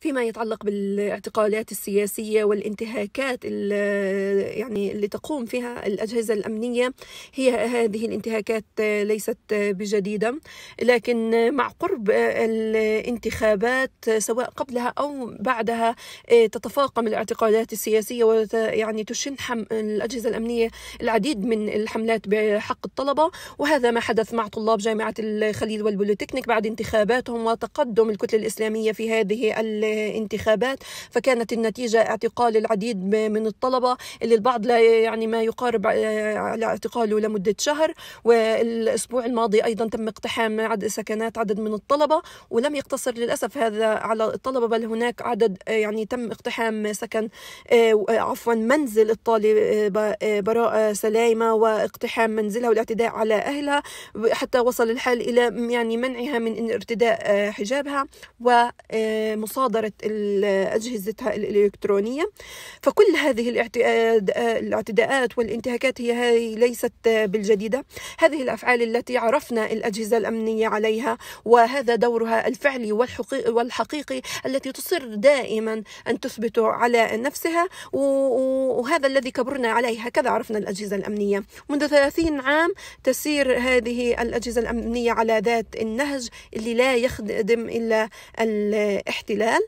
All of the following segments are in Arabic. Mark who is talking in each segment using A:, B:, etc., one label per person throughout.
A: فيما يتعلق بالاعتقالات السياسية والانتهاكات اللي يعني اللي تقوم فيها الأجهزة الأمنية هي هذه الانتهاكات ليست بجديدة لكن مع قرب الانتخابات سواء قبلها أو بعدها تتفاقم الاعتقالات السياسية ويعني تشن الأجهزة الأمنية العديد من الحملات بحق الطلبة وهذا ما حدث مع طلاب جامعة الخليل والبوليتكنيك بعد انتخاباتهم وتقدم الكتلة الإسلامية في هذه الانتخابات فكانت النتيجة اعتقال العديد من الطلبة اللي البعض لا يعني ما يقارب آه، على اعتقاله لمدة شهر والأسبوع الماضي أيضا تم اقتحام عدد سكنات عدد من الطلبة ولم يقتصر للأسف هذا على الطلبة بل هناك عدد آه، يعني تم اقتحام سكن آه، عفوا منزل الطالب براء سلايمة واقتحام منزلها والاعتداء على أهلها حتى وصل الحال إلى يعني منعها من ارتداء حجابها ومصادرة حضرت أجهزتها الإلكترونية فكل هذه الاعتداءات والانتهاكات هي هذه ليست بالجديدة هذه الأفعال التي عرفنا الأجهزة الأمنية عليها وهذا دورها الفعلي والحقيقي التي تصر دائما أن تثبت على نفسها وهذا الذي كبرنا عليه هكذا عرفنا الأجهزة الأمنية منذ 30 عام تسير هذه الأجهزة الأمنية على ذات النهج اللي لا يخدم إلا الاحتلال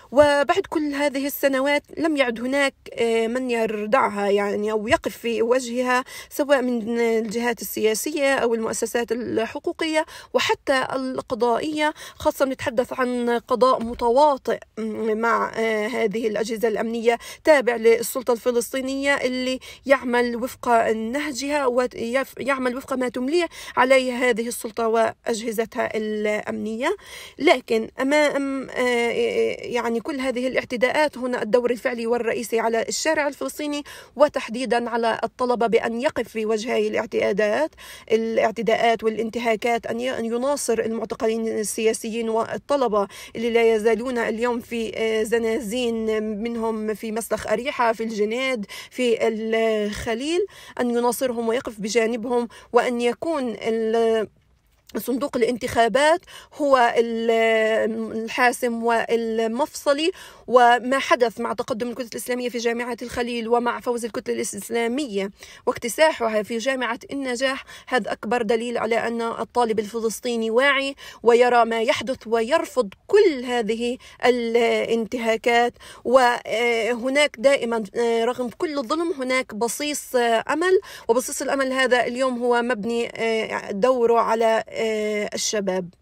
A: وبعد كل هذه السنوات لم يعد هناك آه، من يردعها يعني أو يقف في وجهها سواء من الجهات السياسية أو المؤسسات الحقوقية وحتى القضائية خاصة نتحدث عن قضاء متواطئ مع آه، هذه الأجهزة الأمنية تابع للسلطة الفلسطينية اللي يعمل وفق نهجها ويعمل وفق ما تمليه عليه هذه السلطة وأجهزتها الأمنية لكن أمام آه، يعني كل هذه الاعتداءات هنا الدور الفعلي والرئيسي على الشارع الفلسطيني وتحديدا على الطلبة بأن يقف في وجه هذه الاعتداءات الاعتداءات والانتهاكات أن يناصر المعتقلين السياسيين والطلبة اللي لا يزالون اليوم في آه، زنازين منهم في مسلخ أريحة في الجناد في الخليل أن يناصرهم ويقف بجانبهم وأن يكون صندوق الانتخابات هو الحاسم والمفصلي وما حدث مع تقدم الكتلة الإسلامية في جامعة الخليل ومع فوز الكتلة الإسلامية واكتساحها في جامعة النجاح هذا أكبر دليل على أن الطالب الفلسطيني واعي ويرى ما يحدث ويرفض كل هذه الانتهاكات وهناك دائما آه، رغم كل الظلم هناك بصيص آه، أمل وبصيص الأمل هذا اليوم هو مبني آه، دوره على آه، الشباب